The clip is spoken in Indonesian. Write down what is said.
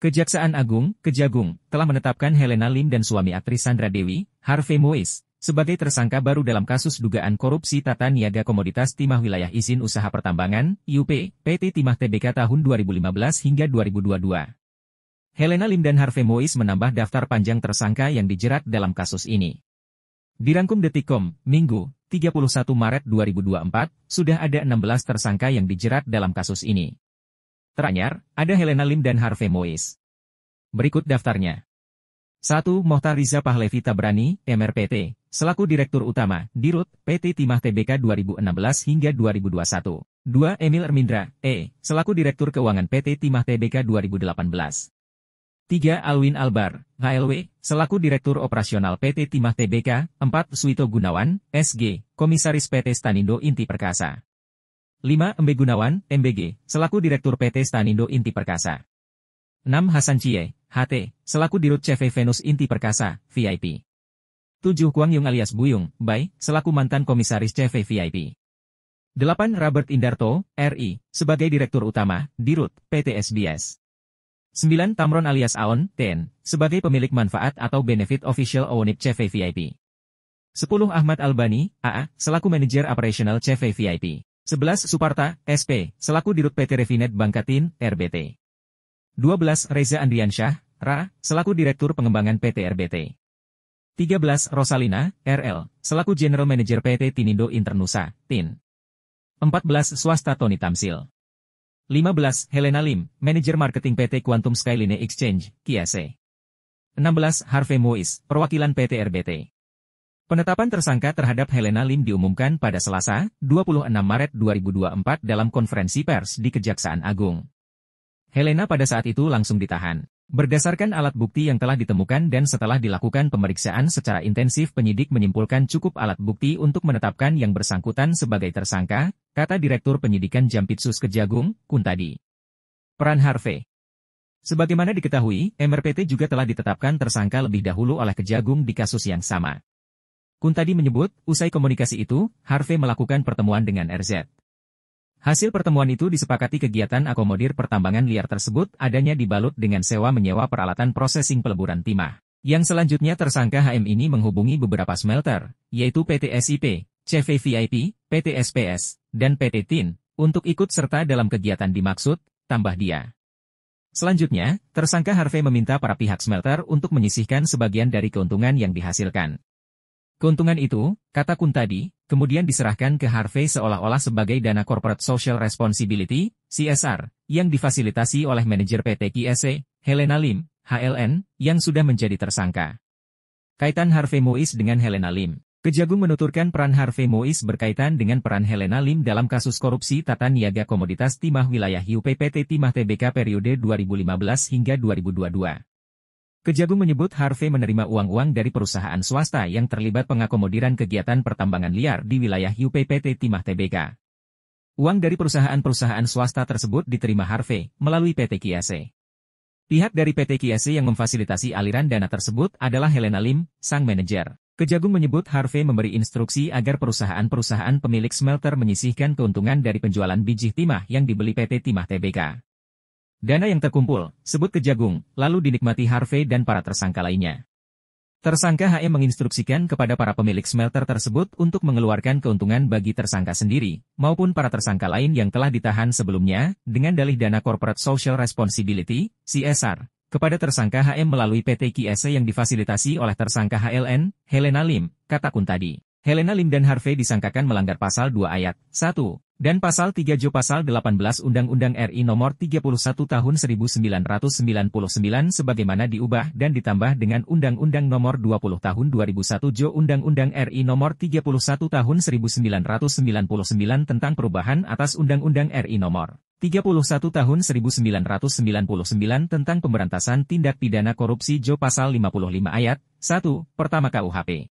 Kejaksaan Agung, Kejagung, telah menetapkan Helena Lim dan suami aktris Sandra Dewi, Harvey Mois, sebagai tersangka baru dalam kasus dugaan korupsi tata niaga komoditas timah wilayah izin usaha pertambangan, IUP, PT Timah TBK tahun 2015 hingga 2022. Helena Lim dan Harvey Mois menambah daftar panjang tersangka yang dijerat dalam kasus ini. Dirangkum Detikom, Minggu, 31 Maret 2024, sudah ada 16 tersangka yang dijerat dalam kasus ini. Teranyar, ada Helena Lim dan Harvey Mois. Berikut daftarnya. 1. Mohtar Riza Pahlevi Tabrani, MRPT, selaku Direktur Utama, Dirut, PT Timah TBK 2016 hingga 2021. 2. Emil Ermindra, E, selaku Direktur Keuangan PT Timah TBK 2018. 3. Alwin Albar, HLW, selaku Direktur Operasional PT Timah TBK. 4. Suito Gunawan, SG, Komisaris PT Stanindo Inti Perkasa. 5. MB Gunawan, MBG, selaku Direktur PT Stanindo Inti Perkasa. 6. Hasan Cie, HT, selaku Dirut CV Venus Inti Perkasa, VIP. 7. Kuang Yung alias Buyung, Bai, selaku mantan Komisaris CV VIP. 8. Robert Indarto, RI, sebagai Direktur Utama, Dirut, PT SBS. 9. Tamron alias Aon, TN, sebagai pemilik manfaat atau benefit official Owonip CV VIP. 10. Ahmad Albani, AA, selaku manajer operational CV VIP. 11. Suparta, SP, selaku Dirut PT Revinet Bangkatin, RBT. 12. Reza Andriansyah, RA, selaku Direktur Pengembangan PT RBT. 13. Rosalina, RL, selaku General Manager PT Tinindo Internusa, TIN. 14. Swasta Tony Tamsil. 15. Helena Lim, Manager Marketing PT Quantum Skyline Exchange, KIASE. E. 16. Harvey Mois, Perwakilan PT RBT. Penetapan tersangka terhadap Helena Lim diumumkan pada Selasa, 26 Maret 2024 dalam konferensi pers di Kejaksaan Agung. Helena pada saat itu langsung ditahan. Berdasarkan alat bukti yang telah ditemukan dan setelah dilakukan pemeriksaan secara intensif penyidik menyimpulkan cukup alat bukti untuk menetapkan yang bersangkutan sebagai tersangka, kata Direktur Penyidikan Jampitsus Kejagung, Kuntadi. Peran Harvey Sebagaimana diketahui, MRPT juga telah ditetapkan tersangka lebih dahulu oleh Kejagung di kasus yang sama. Kuntadi menyebut, usai komunikasi itu, Harvey melakukan pertemuan dengan RZ. Hasil pertemuan itu disepakati kegiatan akomodir pertambangan liar tersebut adanya dibalut dengan sewa-menyewa peralatan processing peleburan timah. Yang selanjutnya tersangka HM ini menghubungi beberapa smelter, yaitu PT SIP, VIP, PT SPS, dan PT TIN, untuk ikut serta dalam kegiatan dimaksud, tambah dia. Selanjutnya, tersangka Harvey meminta para pihak smelter untuk menyisihkan sebagian dari keuntungan yang dihasilkan. Keuntungan itu, kata Kuntadi, kemudian diserahkan ke Harvey seolah-olah sebagai dana corporate social responsibility, CSR, yang difasilitasi oleh manajer PT KSE, Helena Lim, HLN, yang sudah menjadi tersangka. Kaitan Harvey Mois dengan Helena Lim Kejagung menuturkan peran Harvey Mois berkaitan dengan peran Helena Lim dalam kasus korupsi tata niaga komoditas timah wilayah UPPT Timah TBK periode 2015 hingga 2022. Kejagung menyebut Harvey menerima uang-uang dari perusahaan swasta yang terlibat pengakomodiran kegiatan pertambangan liar di wilayah UPPT Timah TBK. Uang dari perusahaan-perusahaan swasta tersebut diterima Harvey melalui PT Kiase. Pihak dari PT Kiase yang memfasilitasi aliran dana tersebut adalah Helena Lim, sang manajer. Kejagung menyebut Harvey memberi instruksi agar perusahaan-perusahaan pemilik smelter menyisihkan keuntungan dari penjualan biji timah yang dibeli PT Timah TBK. Dana yang terkumpul, sebut ke Jagung, lalu dinikmati Harvey dan para tersangka lainnya. Tersangka HM menginstruksikan kepada para pemilik smelter tersebut untuk mengeluarkan keuntungan bagi tersangka sendiri, maupun para tersangka lain yang telah ditahan sebelumnya, dengan dalih dana Corporate Social Responsibility, CSR, kepada tersangka HM melalui PT KSE yang difasilitasi oleh tersangka HLN, Helena Lim, kata Kun tadi. Helena Lim dan Harvey disangkakan melanggar pasal 2 ayat 1 dan Pasal 3 Jo Pasal 18 Undang-Undang RI Nomor 31 Tahun 1999 sebagaimana diubah dan ditambah dengan Undang-Undang Nomor 20 Tahun 2001 Jo Undang-Undang RI Nomor 31 Tahun 1999 tentang perubahan atas Undang-Undang RI Nomor 31 Tahun 1999 tentang pemberantasan tindak pidana korupsi Jo Pasal 55 Ayat 1 Pertama KUHP.